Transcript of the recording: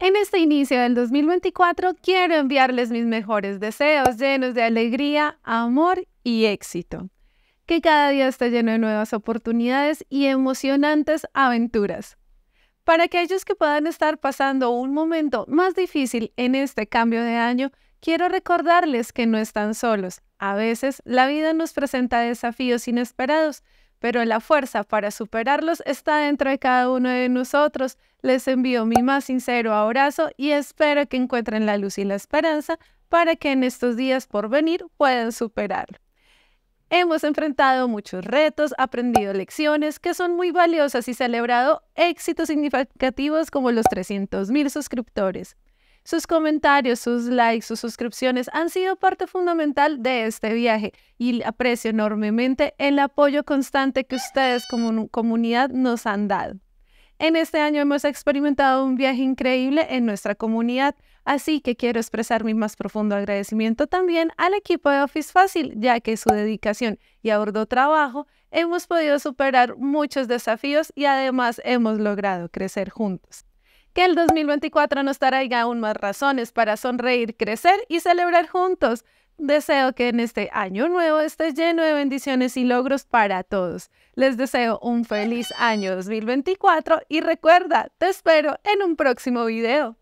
En este inicio del 2024 quiero enviarles mis mejores deseos llenos de alegría, amor y éxito. Que cada día esté lleno de nuevas oportunidades y emocionantes aventuras. Para aquellos que puedan estar pasando un momento más difícil en este cambio de año, quiero recordarles que no están solos. A veces la vida nos presenta desafíos inesperados, pero la fuerza para superarlos está dentro de cada uno de nosotros. Les envío mi más sincero abrazo y espero que encuentren la luz y la esperanza para que en estos días por venir puedan superarlo. Hemos enfrentado muchos retos, aprendido lecciones que son muy valiosas y celebrado éxitos significativos como los 300.000 suscriptores. Sus comentarios, sus likes, sus suscripciones han sido parte fundamental de este viaje y aprecio enormemente el apoyo constante que ustedes como comunidad nos han dado. En este año hemos experimentado un viaje increíble en nuestra comunidad, así que quiero expresar mi más profundo agradecimiento también al equipo de Office Fácil, ya que su dedicación y arduo trabajo hemos podido superar muchos desafíos y además hemos logrado crecer juntos. Que el 2024 nos traiga aún más razones para sonreír, crecer y celebrar juntos. Deseo que en este año nuevo estés lleno de bendiciones y logros para todos. Les deseo un feliz año 2024 y recuerda, te espero en un próximo video.